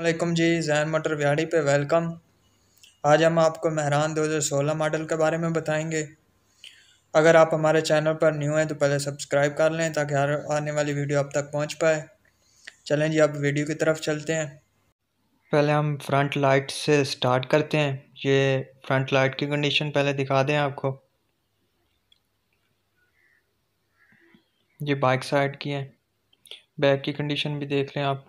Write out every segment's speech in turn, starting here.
वालेकुम जी जैन मटर बिहाड़ी पे वेलकम आज हम आपको महरान 2016 मॉडल के बारे में बताएंगे अगर आप हमारे चैनल पर न्यू हैं तो पहले सब्सक्राइब कर लें ताकि हर आने वाली वीडियो आप तक पहुंच पाए चलें जी अब वीडियो की तरफ चलते हैं पहले हम फ्रंट लाइट से स्टार्ट करते हैं ये फ्रंट लाइट की कंडीशन पहले दिखा दें आपको ये बाइक साइड की है बैक की कंडीशन भी देख लें आप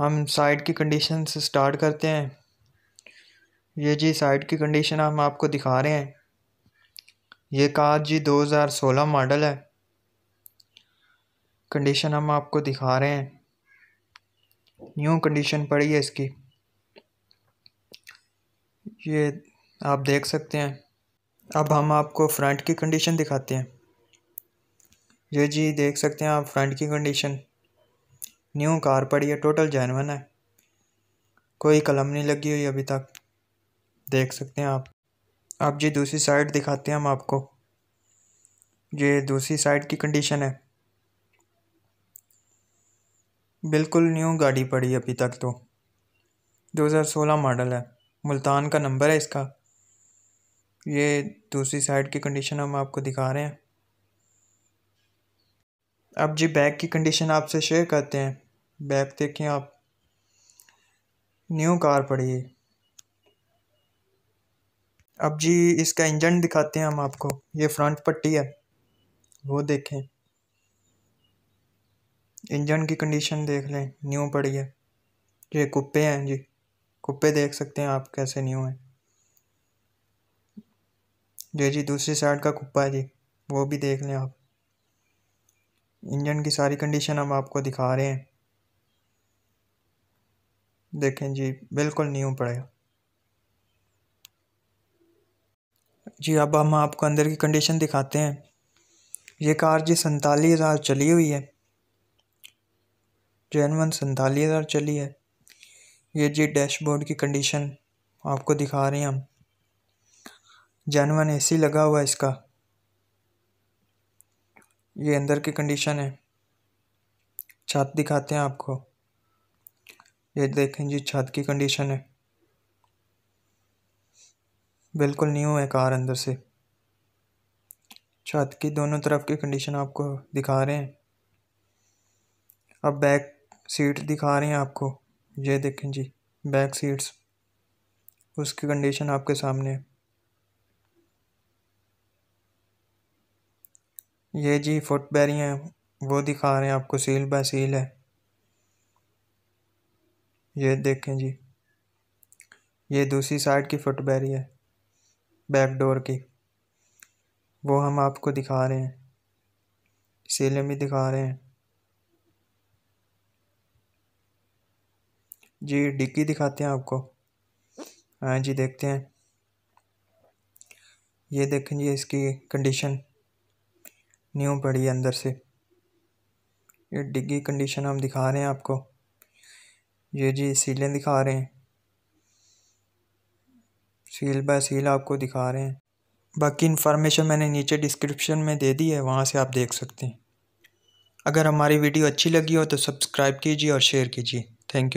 हम साइड की कंडीशन से स्टार्ट करते हैं ये जी साइड की कंडीशन हम आपको दिखा रहे हैं ये कार जी 2016 मॉडल है कंडीशन हम आपको दिखा रहे हैं न्यू कंडीशन पड़ी है इसकी ये आप देख सकते हैं अब हम आपको फ्रंट की कंडीशन दिखाते हैं ये जी देख सकते हैं आप फ्रंट की कंडीशन न्यू कार पड़ी है टोटल जैनवन है कोई कलम नहीं लगी हुई अभी तक देख सकते हैं आप अब जी दूसरी साइड दिखाते हैं हम आपको ये दूसरी साइड की कंडीशन है बिल्कुल न्यू गाड़ी पड़ी अभी तक तो 2016 मॉडल है मुल्तान का नंबर है इसका ये दूसरी साइड की कंडीशन हम आपको दिखा रहे हैं अब जी बैग की कंडीशन आपसे शेयर करते हैं बैक देखें आप न्यू कार पड़ी है अब जी इसका इंजन दिखाते हैं हम आपको ये फ्रंट पट्टी है वो देखें इंजन की कंडीशन देख लें न्यू पड़ी है ये कुप्पे हैं जी कुप्पे देख सकते हैं आप कैसे न्यू हैं जी जी दूसरी साइड का कुप्पा है जी वो भी देख लें आप इंजन की सारी कंडीशन हम आपको दिखा रहे हैं देखें जी बिल्कुल न्यू पड़ेगा जी अब हम आपको अंदर की कंडीशन दिखाते हैं ये कार जी सैतालीस हज़ार चली हुई है जैन वन सैंतालीस हज़ार चली है ये जी डैशबोर्ड की कंडीशन आपको दिखा रहे हैं हम जैन वन ए लगा हुआ है इसका ये अंदर की कंडीशन है छत दिखाते हैं आपको ये देखें जी छत की कंडीशन है बिल्कुल न्यू है कार अंदर से छत की दोनों तरफ की कंडीशन आपको दिखा रहे हैं अब बैक सीट दिखा रहे हैं आपको ये देखें जी बैक सीट्स उसकी कंडीशन आपके सामने है ये जी फुट बैरियाँ वो दिखा रहे हैं आपको सील बाय सील है ये देखें जी ये दूसरी साइड की फुट बैरी है बैक डोर की वो हम आपको दिखा रहे हैं सीलिंग भी दिखा रहे हैं जी डिक्की दिखाते हैं आपको हाँ जी देखते हैं ये देखें जी इसकी कंडीशन न्यू पड़ी है अंदर से ये डिग्गी कंडीशन हम दिखा रहे हैं आपको ये जी सीलें दिखा रहे हैं सील बाय सील आपको दिखा रहे हैं बाकी इन्फॉर्मेशन मैंने नीचे डिस्क्रिप्शन में दे दी है वहाँ से आप देख सकते हैं अगर हमारी वीडियो अच्छी लगी हो तो सब्सक्राइब कीजिए और शेयर कीजिए थैंक यू